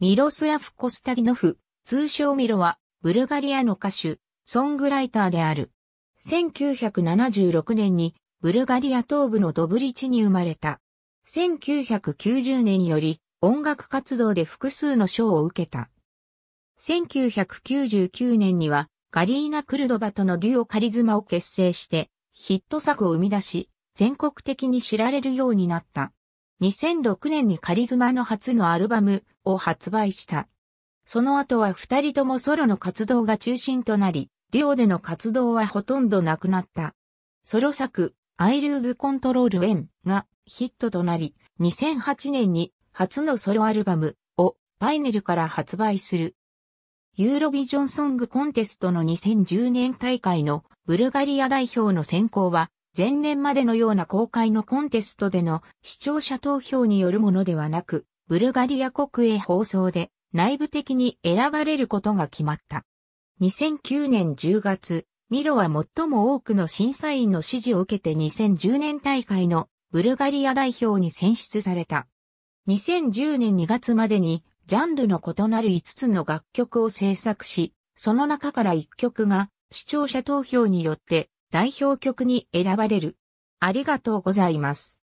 ミロスラフ・コスタディノフ、通称ミロは、ブルガリアの歌手、ソングライターである。1976年に、ブルガリア東部のドブリチに生まれた。1990年より、音楽活動で複数の賞を受けた。1999年には、ガリーナ・クルドバとのデュオカリズマを結成して、ヒット作を生み出し、全国的に知られるようになった。2006年にカリズマの初のアルバムを発売した。その後は二人ともソロの活動が中心となり、デュオでの活動はほとんどなくなった。ソロ作、アイルーズコントロール l ンがヒットとなり、2008年に初のソロアルバムをパイネルから発売する。ユーロビジョンソングコンテストの2010年大会のブルガリア代表の選考は前年までのような公開のコンテストでの視聴者投票によるものではなく、ブルガリア国営放送で内部的に選ばれることが決まった。2009年10月、ミロは最も多くの審査員の支持を受けて2010年大会のブルガリア代表に選出された。2010年2月までにジャンルの異なる5つの楽曲を制作し、その中から1曲が視聴者投票によって代表曲に選ばれる。ありがとうございます。